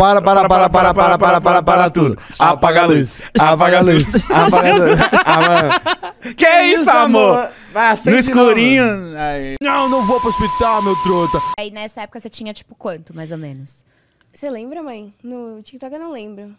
Para, para, para, para, para, para, para, para tudo. Apaga a luz. Apaga a luz. Apaga a luz. Que isso, amor? no escurinho. Não, não vou pro hospital, meu trota. Aí nessa época você tinha tipo quanto, mais ou menos? Você lembra, mãe? No TikTok eu não lembro.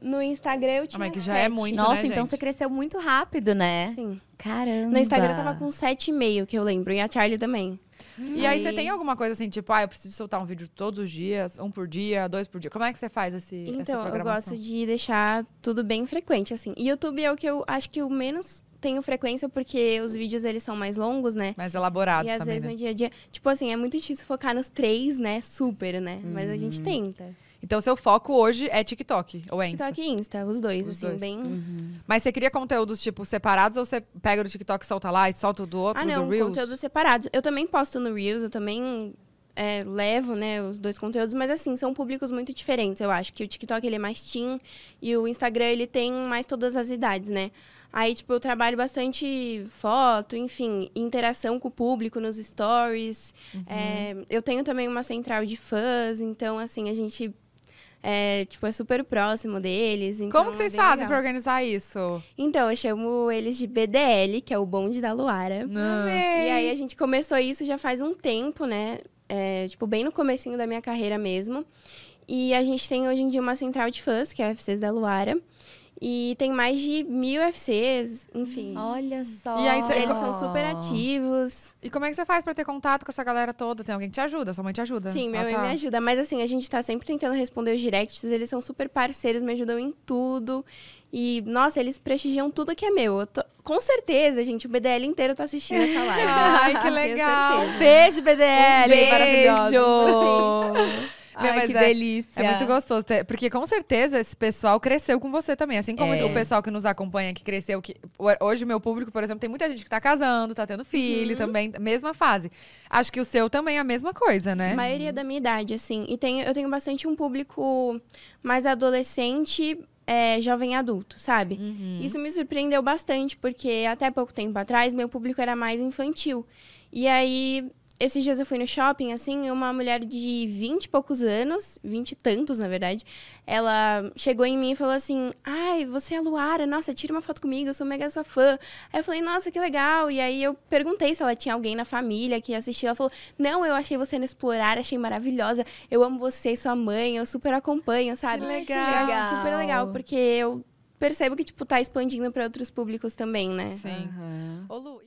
No Instagram eu tinha. Ah, mas que já sete. é muito, Nossa, né, então gente? você cresceu muito rápido, né? Sim. Caramba. No Instagram eu tava com 7,5, que eu lembro. E a Charlie também. E aí você hum. tem alguma coisa assim, tipo, ah, eu preciso soltar um vídeo todos os dias, um por dia, dois por dia. Como é que você faz esse Então, eu gosto de deixar tudo bem frequente, assim. YouTube é o que eu acho que o menos tenho frequência porque os vídeos eles são mais longos, né? Mais elaborados. E às também, vezes né? no dia a dia. Tipo assim, é muito difícil focar nos três, né? Super, né? Mas a gente hum. tenta. Então, seu foco hoje é TikTok ou é Insta? TikTok e Insta, os dois, os assim, dois. bem. Uhum. Mas você cria conteúdos, tipo, separados ou você pega do TikTok e solta lá e solta do ah, outro, ah, não, do Reels? conteúdos separados. Eu também posto no Reels, eu também é, levo, né, os dois conteúdos, mas assim, são públicos muito diferentes, eu acho. Que o TikTok, ele é mais teen e o Instagram, ele tem mais todas as idades, né? Aí, tipo, eu trabalho bastante foto, enfim, interação com o público nos stories. Uhum. É, eu tenho também uma central de fãs, então, assim, a gente é, tipo, é super próximo deles. Então Como que é vocês é fazem legal. pra organizar isso? Então, eu chamo eles de BDL, que é o Bonde da Luara. Não. Ah. E aí a gente começou isso já faz um tempo, né? É, tipo, bem no comecinho da minha carreira mesmo. E a gente tem hoje em dia uma central de fãs, que é a UFCs da Luara. E tem mais de mil UFCs, enfim. Olha só. E aí Eles são super ativos. E como é que você faz para ter contato com essa galera toda? Tem alguém que te ajuda? Sua mãe te ajuda? Sim, minha ah, mãe tá. me ajuda. Mas assim, a gente tá sempre tentando responder os directs. Eles são super parceiros, me ajudam em tudo. E, nossa, eles prestigiam tudo que é meu. Tô... Com certeza, gente, o BDL inteiro tá assistindo essa live. Ai, que legal. Beijo, BDL. Um beijo. Maravilhoso que delícia. É muito gostoso. Ter, porque com certeza esse pessoal cresceu com você também. Assim como é. o pessoal que nos acompanha, que cresceu. Que, hoje, meu público, por exemplo, tem muita gente que tá casando, tá tendo filho uhum. também. Mesma fase. Acho que o seu também é a mesma coisa, né? A maioria uhum. da minha idade, assim. E tem, eu tenho bastante um público mais adolescente, é, jovem adulto, sabe? Uhum. Isso me surpreendeu bastante, porque até pouco tempo atrás meu público era mais infantil. E aí esses dias eu fui no shopping, assim, uma mulher de vinte e poucos anos, vinte e tantos, na verdade, ela chegou em mim e falou assim: Ai, você é a Luara, nossa, tira uma foto comigo, eu sou mega sua fã. Aí eu falei, nossa, que legal. E aí eu perguntei se ela tinha alguém na família que assistia. Ela falou: Não, eu achei você no Explorar, achei maravilhosa. Eu amo você e sua mãe, eu super acompanho, sabe? Que legal. Eu super legal, porque eu percebo que, tipo, tá expandindo para outros públicos também, né? Sim. Uhum. Ô, Lu,